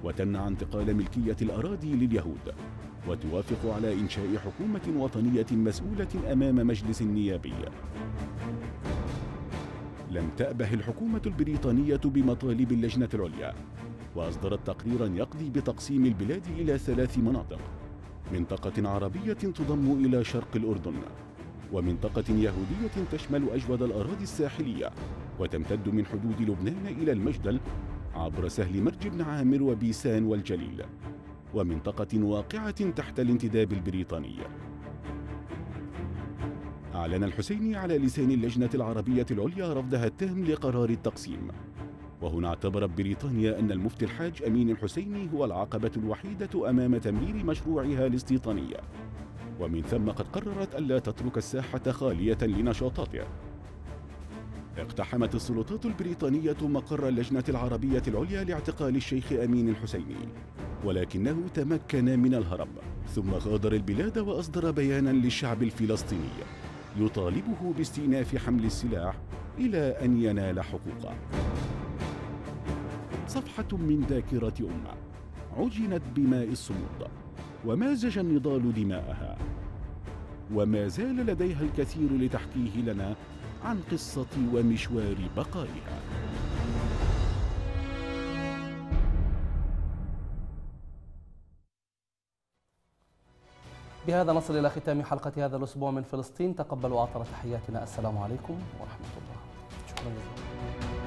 وتمنع انتقال ملكية الأراضي لليهود وتوافق على إنشاء حكومة وطنية مسؤولة أمام مجلس نيابي لم تأبه الحكومة البريطانية بمطالب اللجنة العليا وأصدرت تقريرا يقضي بتقسيم البلاد إلى ثلاث مناطق منطقة عربية تضم إلى شرق الأردن ومنطقة يهودية تشمل أجود الأراضي الساحلية وتمتد من حدود لبنان إلى المجدل عبر سهل مرج بن عامر وبيسان والجليل ومنطقة واقعة تحت الانتداب البريطاني أعلن الحسيني على لسان اللجنة العربية العليا رفضها التام لقرار التقسيم وهنا اعتبرت بريطانيا أن المفتي الحاج أمين الحسيني هو العقبة الوحيدة أمام تمرير مشروعها الاستيطاني ومن ثم قد قررت ألا تترك الساحة خالية لنشاطاتها اقتحمت السلطات البريطانية مقر اللجنة العربية العليا لاعتقال الشيخ أمين الحسيني ولكنه تمكن من الهرب ثم غادر البلاد وأصدر بيانا للشعب الفلسطيني يطالبه باستئناف حمل السلاح إلى أن ينال حقوقه صفحة من ذاكرة أمة عجنت بماء الصمود ومازج النضال دماءها وما زال لديها الكثير لتحكيه لنا عن قصة ومشوار بقائها بهذا نصل إلى ختام حلقة هذا الأسبوع من فلسطين تقبلوا أعطر تحياتنا السلام عليكم ورحمة الله شكرا جزيلا